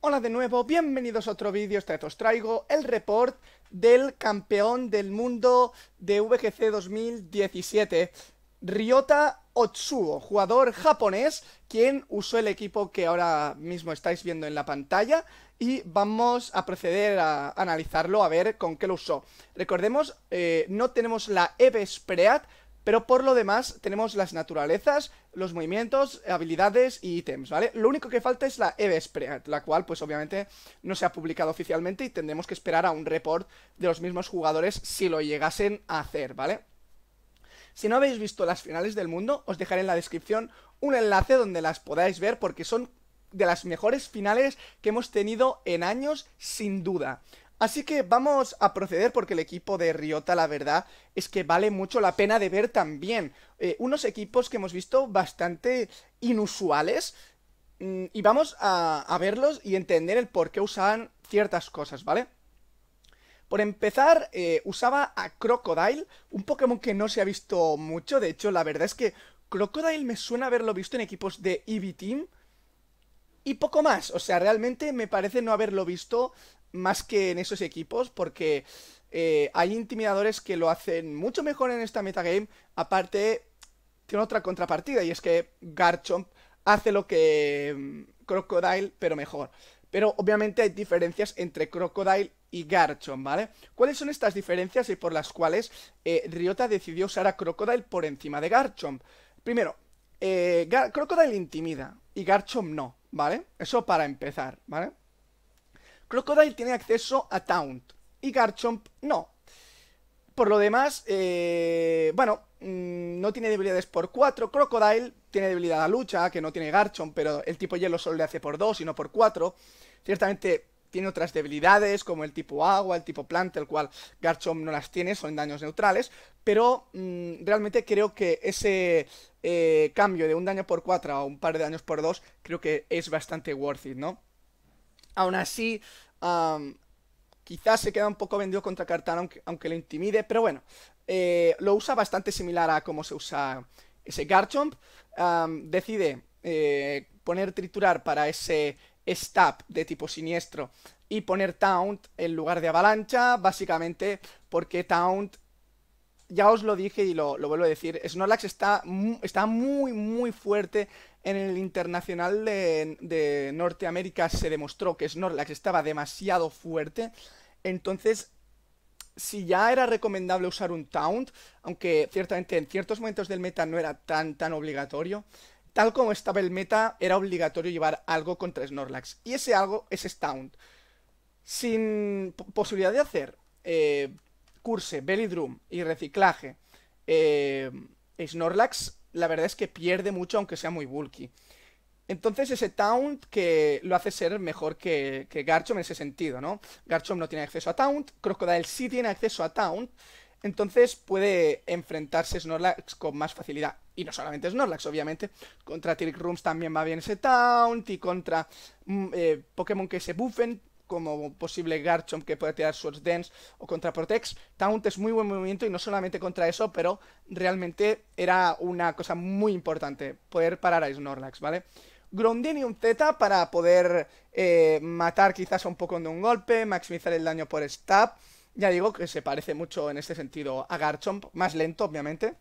Hola de nuevo, bienvenidos a otro vídeo, esta os traigo el report del campeón del mundo de VGC 2017, Ryota Otsuo, jugador japonés, quien usó el equipo que ahora mismo estáis viendo en la pantalla y vamos a proceder a analizarlo, a ver con qué lo usó. Recordemos, eh, no tenemos la EVE Spread, pero por lo demás tenemos las naturalezas, los movimientos, habilidades y ítems, ¿vale? Lo único que falta es la e Spread, la cual pues obviamente no se ha publicado oficialmente y tendremos que esperar a un report de los mismos jugadores si lo llegasen a hacer, ¿vale? Si no habéis visto las finales del mundo, os dejaré en la descripción un enlace donde las podáis ver porque son de las mejores finales que hemos tenido en años, sin duda. Así que vamos a proceder porque el equipo de Riota la verdad es que vale mucho la pena de ver también. Eh, unos equipos que hemos visto bastante inusuales mm, y vamos a, verlos y entender el por qué usaban ciertas cosas, ¿vale? Por empezar, eh, usaba a Crocodile, un Pokémon que no se ha visto mucho, de hecho la verdad es que Crocodile me suena haberlo visto en equipos de Eevee Team, y poco más. O sea, realmente me parece no haberlo visto más que en esos equipos porque eh, hay intimidadores que lo hacen mucho mejor en esta metagame. Aparte, tiene otra contrapartida y es que Garchomp hace lo que mm, Crocodile, pero mejor. Pero obviamente hay diferencias entre Crocodile y Garchomp, ¿vale? ¿Cuáles son estas diferencias y por las cuales eh, Ryota decidió usar a Crocodile por encima de Garchomp? Primero, eh, Crocodile intimida y Garchomp no, ¿vale? Eso para empezar, ¿vale? Crocodile tiene acceso a Taunt y Garchomp no. Por lo demás, eh, bueno, mm, no tiene debilidades por 4. Crocodile tiene debilidad a lucha, que no tiene Garchomp, pero el tipo hielo solo le hace por 2 y no por 4. Ciertamente tiene otras debilidades, como el tipo agua, el tipo planta, el cual Garchomp no las tiene, son daños neutrales. Pero mm, realmente creo que ese eh, cambio de un daño por 4 a un par de daños por 2, creo que es bastante worth it, ¿no? Aún así, quizás se queda un poco vendido contra Cartana, aunque, lo intimide, pero bueno, eh, lo usa bastante similar a cómo se usa ese Garchomp. decide eh, poner triturar para ese stab de tipo siniestro y poner taunt en lugar de avalancha, básicamente porque taunt, ya os lo dije y lo, vuelvo a decir, Snorlax está, está muy muy fuerte en el internacional de, Norteamérica se demostró que Snorlax estaba demasiado fuerte. Entonces, si ya era recomendable usar un Taunt, aunque ciertamente en ciertos momentos del meta no era tan, tan obligatorio, tal como estaba el meta, era obligatorio llevar algo contra Snorlax. Y ese algo es Taunt. Sin posibilidad de hacer eh, curse, Belly Drum y reciclaje, eh, Snorlax la verdad es que pierde mucho aunque sea muy bulky. Entonces ese taunt que lo hace ser mejor que, que Garchomp en ese sentido, ¿no? Garchomp no tiene acceso a taunt, Crocodile sí tiene acceso a taunt, entonces puede enfrentarse Snorlax con más facilidad. Y no solamente Snorlax, obviamente. Contra Trick Rooms también va bien ese taunt y contra mm, eh, Pokémon que se buffen como posible Garchomp que puede tirar Swords Dance o contra Protex. Taunt es muy buen movimiento y no solamente contra eso, pero realmente era una cosa muy importante poder parar a Snorlax, ¿vale? un Z para poder eh, matar quizás un poco de un golpe, maximizar el daño por stab. Ya digo que se parece mucho en este sentido a Garchomp, más lento obviamente.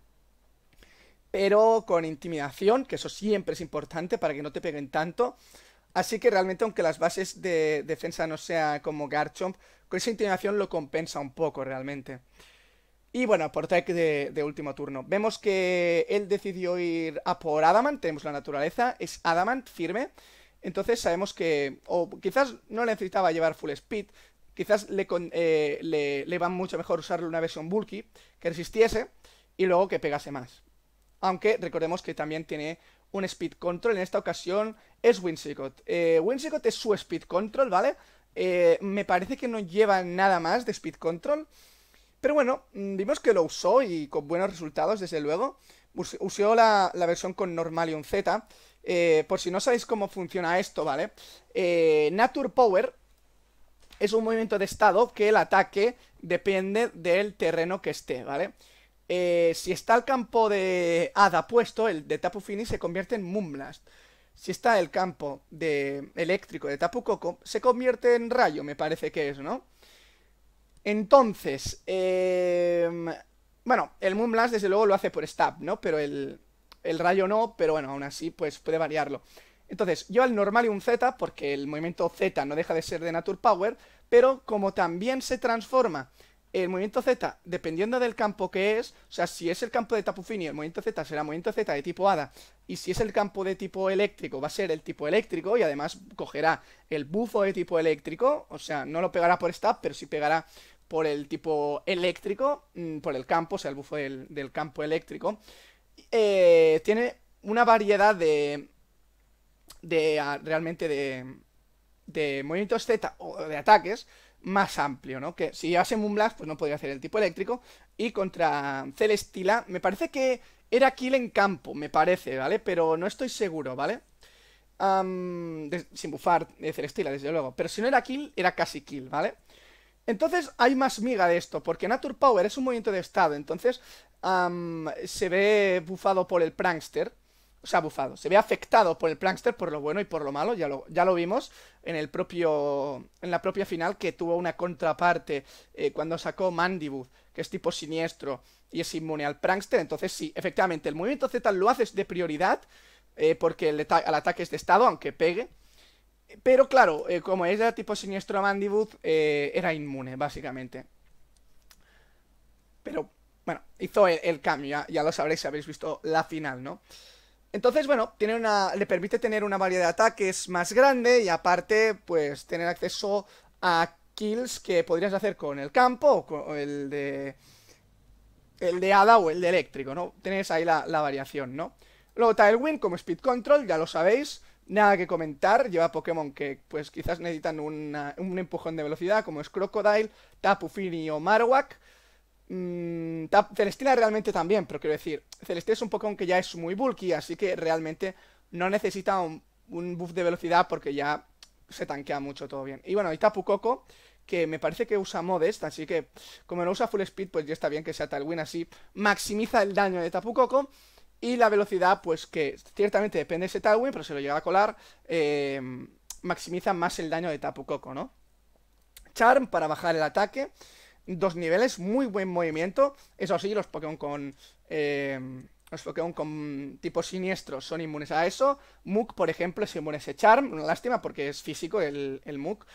Pero con intimidación, que eso siempre es importante para que no te peguen tanto. Así que realmente, aunque las bases de defensa no sean como Garchomp, con esa intimidación lo compensa un poco realmente. Y bueno, por tech de, último turno. Vemos que él decidió ir a por Adamant, tenemos la naturaleza, es Adamant firme. Entonces sabemos que, o quizás no necesitaba llevar full speed, quizás le, eh, le, le va mucho mejor usarle una versión bulky, que resistiese y luego que pegase más. Aunque recordemos que también tiene un speed control. En esta ocasión es Winsicott. Eh, es su speed control, ¿vale? Eh, me parece que no lleva nada más de speed control. Pero bueno, mm, vimos que lo usó y con buenos resultados, desde luego. Usó la, versión con normal un Z. Eh, por si no sabéis cómo funciona esto, ¿vale? Eh, Nature Power es un movimiento de estado que el ataque depende del terreno que esté, ¿vale? vale eh, si está el campo de Hada puesto, el de Tapu Fini se convierte en Moonblast. Si está el campo de eléctrico de Tapu Coco, se convierte en rayo, me parece que es, ¿no? Entonces, em, bueno, el Moonblast desde luego lo hace por stab, ¿no? Pero el, el rayo no, pero bueno, aún así pues puede variarlo. Entonces, yo al normal y un Z, porque el movimiento Z no deja de ser de Nature Power, pero como también se transforma el movimiento Z, dependiendo del campo que es, o sea, si es el campo de Tapu el movimiento Z será movimiento Z de tipo Hada, y si es el campo de tipo eléctrico, va a ser el tipo eléctrico, y además cogerá el bufo de tipo eléctrico, o sea, no lo pegará por stab, pero sí pegará por el tipo eléctrico, mm, por el campo, o sea, el bufo del, campo eléctrico. Eh, tiene una variedad de, de ah, realmente de, de movimientos Z o de ataques, más amplio, ¿no? Que si hace Moonblast, pues no podría hacer el tipo eléctrico. Y contra Celestila, me parece que era kill en campo, me parece, ¿vale? Pero no estoy seguro, ¿vale? sin bufar de eh, Celestila, desde luego. Pero si no era kill, era casi kill, ¿vale? Entonces hay más miga de esto, porque Nature Power es un movimiento de estado, entonces se ve bufado por el Prankster. Se ha bufado, se ve afectado por el prankster, por lo bueno y por lo malo, ya lo, ya lo vimos en el propio, en la propia final que tuvo una contraparte eh, cuando sacó Mandibu, que es tipo siniestro y es inmune al prankster, entonces sí, efectivamente, el movimiento Z lo haces de prioridad, eh, porque el, al ataque es de estado, aunque pegue, pero claro, eh, como era tipo siniestro a Mandibu, eh, era inmune, básicamente. Pero, bueno, hizo el, cambio, ya, ya lo sabréis si habéis visto la final, ¿no? Entonces, bueno, tiene una, le permite tener una variedad de ataques más grande y aparte, pues, tener acceso a kills que podrías hacer con el campo o con el de... El de hada o el de eléctrico, ¿no? Tenéis ahí la, variación, ¿no? Luego Tailwind como Speed Control, ya lo sabéis, nada que comentar, lleva Pokémon que pues quizás necesitan un empujón de velocidad como es Crocodile, Tapu Fini o Marowak, Mm, Celestina realmente también, pero quiero decir, Celestina es un Pokémon que ya es muy bulky, así que realmente no necesita un, buff de velocidad porque ya se tanquea mucho todo bien. Y bueno, hay Tapu Coco, que me parece que usa Modest, así que como no usa Full Speed, pues ya está bien que sea Talwin así. Maximiza el daño de Tapu Coco. y la velocidad, pues que ciertamente depende de ese Talwin, pero se lo llega a colar, eh, maximiza más el daño de Tapu Coco, ¿no? Charm para bajar el ataque dos niveles, muy buen movimiento. Eso sí, los Pokémon con... Eh, los Pokémon con tipo siniestro son inmunes a eso. Mook, por ejemplo, es inmune a ese Charm. Una lástima porque es físico el, el Mook.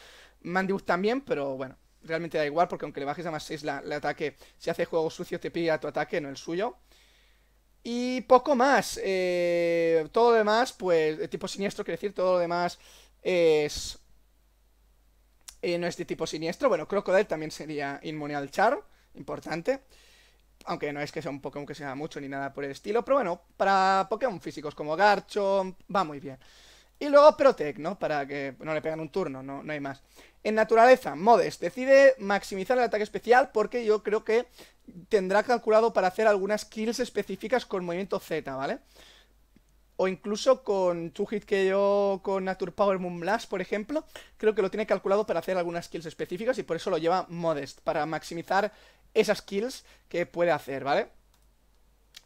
también, pero bueno, realmente da igual porque aunque le bajes a más 6 el ataque, si hace juego sucio te pilla tu ataque, no el suyo. Y poco más. Eh, todo lo demás, pues, tipo siniestro, quiere decir, todo lo demás es eh, no es de tipo siniestro. Bueno, Crocodile también sería inmune al char, importante. Aunque no es que sea un Pokémon que sea mucho ni nada por el estilo, pero bueno, para Pokémon físicos como Garchomp va muy bien. Y luego Protect, ¿no? Para que no le pegan un turno, no, no hay más. En naturaleza, Modest decide maximizar el ataque especial porque yo creo que tendrá calculado para hacer algunas kills específicas con movimiento Z, ¿vale? vale o incluso con Two Hit que yo con Nature Power Blast por ejemplo, creo que lo tiene calculado para hacer algunas kills específicas y por eso lo lleva Modest, para maximizar esas kills que puede hacer, ¿vale?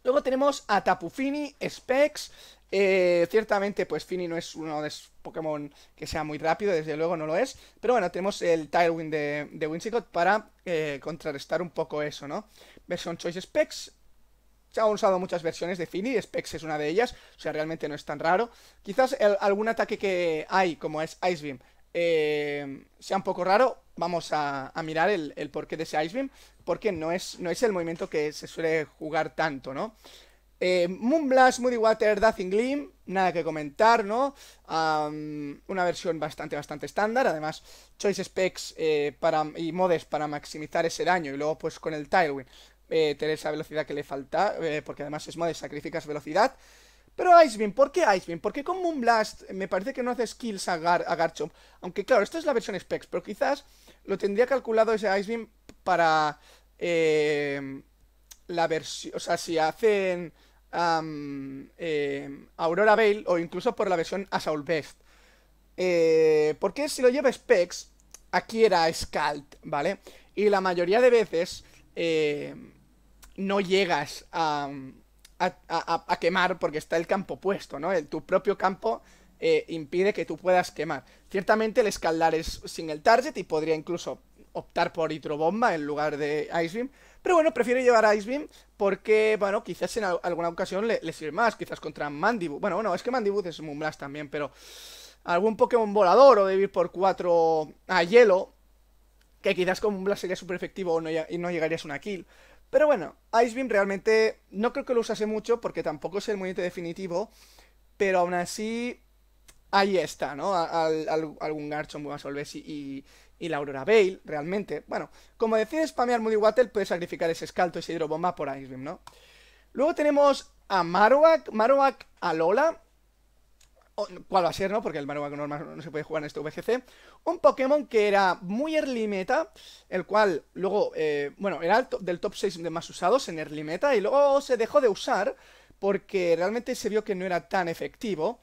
Luego tenemos a Tapu Fini, Specs, eh, ciertamente, pues Fini no es uno de esos Pokémon que sea muy rápido, desde luego no lo es. Pero bueno, tenemos el Tailwind de, de para eh, contrarrestar un poco eso, ¿no? Version Choice Specs, se han usado muchas versiones de Fini, Specs es una de ellas, o sea, realmente no es tan raro. Quizás algún ataque que hay, como es Ice Beam, eh, sea un poco raro, vamos a, mirar el, porqué de ese Beam, porque no es, no es el movimiento que se suele jugar tanto, ¿no? Eh, Moonblast, Moody Water, Dazzling Gleam, nada que comentar, ¿no? una versión bastante, bastante estándar. Además, Choice Specs eh, para, y modes para maximizar ese daño. Y luego, pues con el Tailwind, eh, tener esa velocidad que le falta, eh, porque además es de sacrificas velocidad. Pero Beam, ¿por qué Icebeam? Porque con Moonblast eh, me parece que no hace skills a, a Garchomp. Aunque claro, esta es la versión specs, pero quizás lo tendría calculado ese Beam para la versión... O sea, si hacen Aurora Veil o incluso por la versión Assault Best. porque si lo lleva specs, aquí era Scald, ¿vale? Y la mayoría de veces... Eh, no llegas a, a, quemar porque está el campo puesto, ¿no? tu propio campo eh, impide que tú puedas quemar. Ciertamente el escaldar es sin el target y podría incluso optar por hidrobomba en lugar de Ice Beam. Pero bueno, prefiero llevar Ice Beam porque, bueno, quizás en alguna ocasión le, le sirve más. Quizás contra Mandibu. Bueno, bueno, es que Mandibu es Moonblast también, pero... Algún Pokémon volador o ir por 4 a hielo. Que quizás con Moonblast sería súper efectivo y no llegarías a una kill. Pero bueno, Icebeam realmente no creo que lo usase mucho porque tampoco es el movimiento definitivo, pero aún así ahí está, ¿no? Al, algún Garchomp, y, la Aurora Veil, realmente. Bueno, como decir spamear Moody Water, puedes sacrificar ese escalto, ese hidrobomba por Icebeam, ¿no? Luego tenemos a Marowak, Marowak Lola cuál va a ser, ¿no? Porque el Marowak normal no se puede jugar en este VGC. Un Pokémon que era muy early meta, el cual luego, eh, bueno, era del top 6 de más usados en early meta y luego se dejó de usar porque realmente se vio que no era tan efectivo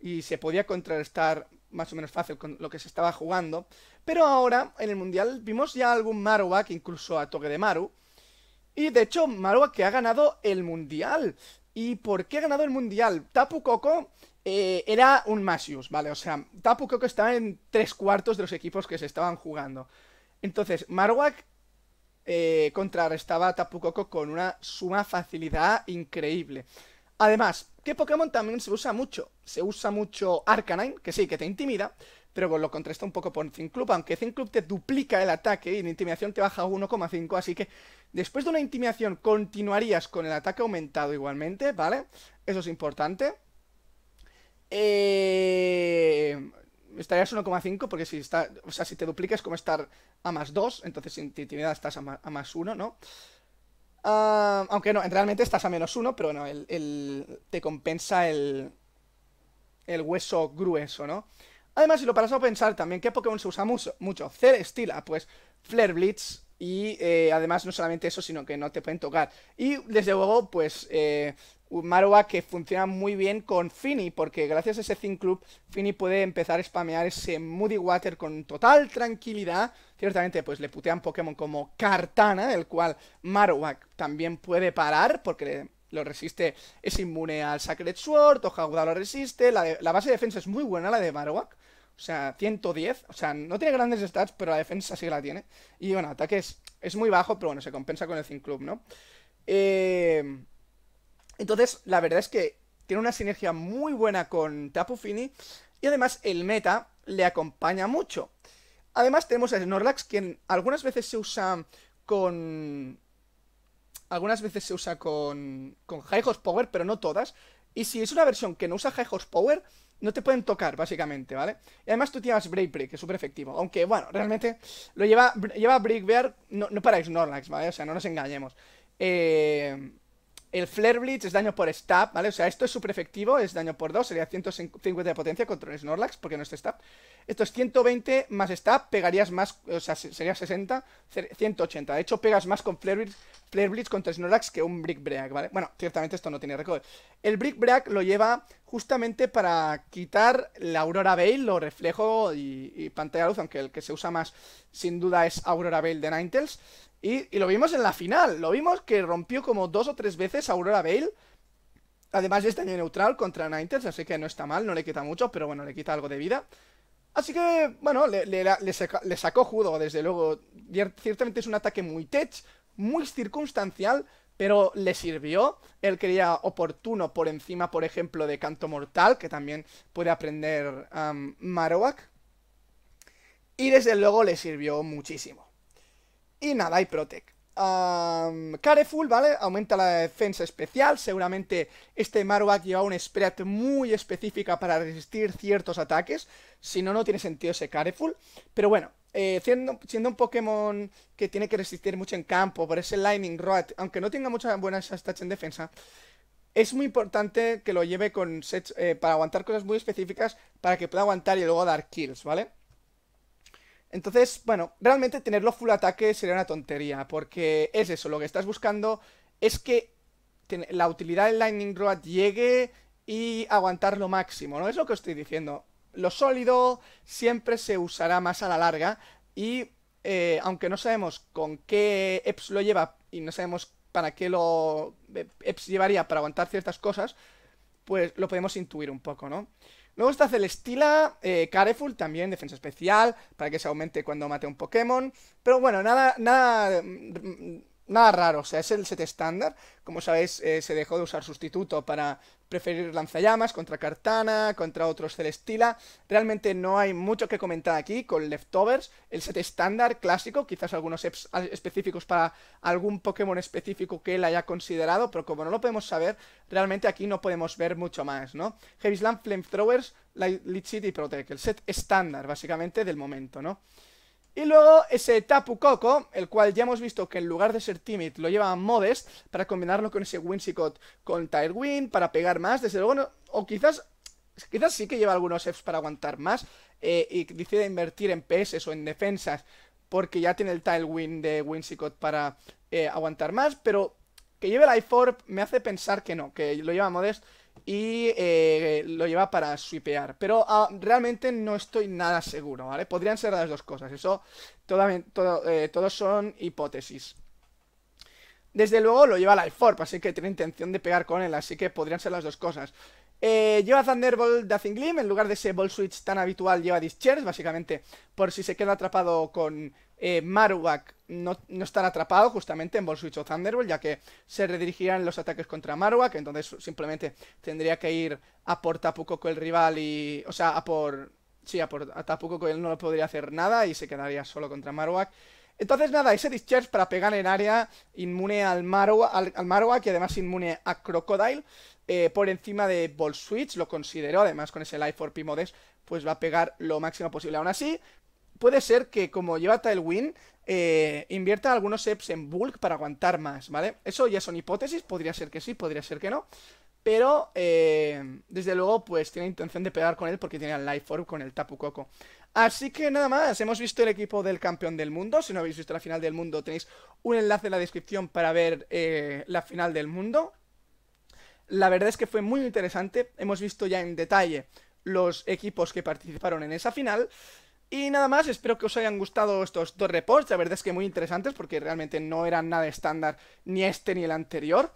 y se podía contrarrestar más o menos fácil con lo que se estaba jugando. Pero ahora, en el Mundial, vimos ya algún Marowak, incluso a toque de Maru. Y de hecho, Marowak que ha ganado el Mundial. ¿Y por qué ha ganado el mundial? Tapu Coco eh, era un Masius, ¿vale? O sea, Tapu Coco estaba en tres cuartos de los equipos que se estaban jugando. Entonces, Marwak eh, contrarrestaba a Tapu Coco con una suma facilidad increíble. Además, ¿qué Pokémon también se usa mucho. Se usa mucho Arcanine, que sí, que te intimida, pero lo contrasta un poco por Club, aunque Club te duplica el ataque y la intimidación te baja 1,5, así que después de una intimidación continuarías con el ataque aumentado igualmente, ¿vale? Eso es importante. Eh, estarías 1,5 porque si está, o sea, si te duplicas como estar a más 2, entonces si intimidad estás a más, 1, ¿no? Ah, aunque no, realmente estás a menos 1, pero bueno, el, te compensa el, el hueso grueso, ¿no? Además, si lo paras a pensar también, ¿qué Pokémon se usa mucho? mucho? pues Flare Blitz y eh, además no solamente eso, sino que no te pueden tocar. Y desde luego, pues eh, Marowak que funciona muy bien con Fini, porque gracias a ese Think Club, Fini puede empezar a spamear ese Moody Water con total tranquilidad. Ciertamente, pues le putean Pokémon como Cartana, del cual Marowak también puede parar, porque lo resiste, es inmune al Sacred Sword, Jaguda lo resiste, la base de defensa es muy buena, la de Marowak. O sea, 110. O sea, no tiene grandes stats, pero la defensa sí la tiene. Y bueno, ataque es, muy bajo, pero bueno, se compensa con el Think Club, ¿no? Eh, entonces, la verdad es que tiene una sinergia muy buena con Tapu Fini. Y además, el meta le acompaña mucho. Además, tenemos el Snorlax, quien algunas veces se usa con. Algunas veces se usa con. con High Horse Power, pero no todas. Y si es una versión que no usa High Horse Power, no te pueden tocar, básicamente, ¿vale? Y además tú tienes Break Break, que es súper efectivo. Aunque, bueno, realmente lo lleva, lleva Break Bear no, para Snorlax, ¿vale? O sea, no nos engañemos. Eh, el Flare Blitz es daño por stab, ¿vale? O sea, esto es súper efectivo, es daño por 2, sería 150 de potencia contra el Snorlax, porque no es stab. Esto es 120 más stab, pegarías más, o sea, sería 60, 180. De hecho, pegas más con Flare Blitz, contra Snorlax que un Break Break, ¿vale? Bueno, ciertamente esto no tiene récord. El Break Break lo lleva justamente para quitar la Aurora Veil lo reflejo y, y, pantalla luz, aunque el que se usa más sin duda es Aurora Veil de Ninetales. Y, lo vimos en la final, lo vimos que rompió como dos o tres veces Aurora Veil. Además es este daño neutral contra Ninetales, así que no está mal, no le quita mucho, pero bueno, le quita algo de vida. Así que, bueno, le, le sacó judo, desde luego. Ciertamente es un ataque muy tech, muy circunstancial, pero le sirvió. Él creía oportuno por encima, por ejemplo, de Canto Mortal, que también puede aprender Marowak. Y desde luego le sirvió muchísimo. Y nada, y Protek. Careful, ¿vale? Aumenta la defensa especial. Seguramente este Marowak lleva un spread muy específica para resistir ciertos ataques. Si no, no tiene sentido ese Careful. Pero bueno, eh, siendo, un Pokémon que tiene que resistir mucho en campo, por ese Lightning Rod, aunque no tenga muchas buenas stats en defensa, es muy importante que lo lleve con eh, para aguantar cosas muy específicas para que pueda aguantar y luego dar kills, ¿vale? Entonces, bueno, realmente tenerlo full ataque sería una tontería, porque es eso, lo que estás buscando es que la utilidad del Lightning Rod llegue y aguantar lo máximo, ¿no? Es lo que estoy diciendo. Lo sólido siempre se usará más a la larga y eh, aunque no sabemos con qué EPS lo lleva y no sabemos para qué lo eh, EPS llevaría para aguantar ciertas cosas, pues lo podemos intuir un poco, ¿no? Luego está Celestila, eh, Careful también, defensa especial, para que se aumente cuando mate un Pokémon. Pero bueno, nada, nada mm, nada raro, o sea, es el set estándar. Como sabéis, eh, se dejó de usar sustituto para preferir lanzallamas contra Cartana, contra otros Celestila. Realmente no hay mucho que comentar aquí con Leftovers, el set estándar clásico, quizás algunos específicos para algún Pokémon específico que él haya considerado, pero como no lo podemos saber, realmente aquí no podemos ver mucho más, ¿no? Heavy Slam Flamethrowers, Lichid y Protect, el set estándar, básicamente, del momento, ¿no? Y luego ese Tapu Coco, el cual ya hemos visto que en lugar de ser Timid lo lleva Modest, para combinarlo con ese Winsicott con Tailwind para pegar más, desde luego, o quizás, quizás sí que lleva algunos Fs para aguantar más, eh, y decide invertir en PS o en defensas, porque ya tiene el Tailwind de Winsicott para eh, aguantar más, pero que lleve el i me hace pensar que no, que lo lleva Modest y eh, lo lleva para sweepear. Pero ah, realmente no estoy nada seguro, ¿vale? Podrían ser las dos cosas, eso eh, Todos son hipótesis. Desde luego lo lleva Life Orb, así que tiene intención de pegar con él, así que podrían ser las dos cosas. Eh, lleva Thunderbolt de Gleam, en lugar de ese Ball Switch tan habitual lleva Discharge, básicamente por si se queda atrapado con, eh, ...Marwak no, no, estará atrapado justamente en Switch o Thunderbolt, ya que se redirigirán los ataques contra Marwak... entonces simplemente tendría que ir a por con el rival y... o sea, a por... sí, a por a él no podría hacer nada y se quedaría solo contra Marwak... Entonces nada, ese Discharge para pegar en área inmune al Marwak... al, y además inmune a Crocodile eh, por encima de Ball Switch, lo considero, además con ese Life for P-Modes, pues va a pegar lo máximo posible. Aún así, puede ser que como lleva Tailwind, eh, invierta algunos EPS en bulk para aguantar más, ¿vale? Eso ya son hipótesis, podría ser que sí, podría ser que no. Pero, eh, desde luego, pues tiene intención de pegar con él porque tiene al Life Orb con el Tapu Coco. Así que nada más, hemos visto el equipo del campeón del mundo. Si no habéis visto la final del mundo, tenéis un enlace en la descripción para ver eh, la final del mundo. La verdad es que fue muy interesante. Hemos visto ya en detalle los equipos que participaron en esa final. Y nada más, espero que os hayan gustado estos dos reports, la verdad es que muy interesantes porque realmente no eran nada estándar ni este ni el anterior.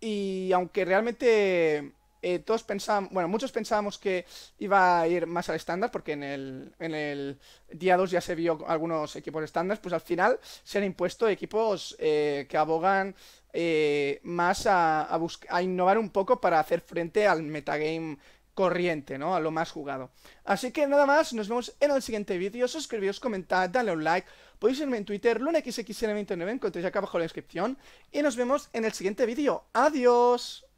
Y aunque realmente eh, todos pensábamos, bueno, muchos pensábamos que iba a ir más al estándar, porque en el, día 2 ya se vio algunos equipos estándar, pues al final se han impuesto equipos eh, que abogan eh, más a, a innovar un poco para hacer frente al metagame corriente, ¿no? A lo más jugado. Así que nada más, nos vemos en el siguiente vídeo. Suscribíos, comentad, dale un like. Podéis irme en Twitter, lunexxl29, encontréis acá abajo en la descripción. Y nos vemos en el siguiente vídeo. ¡Adiós!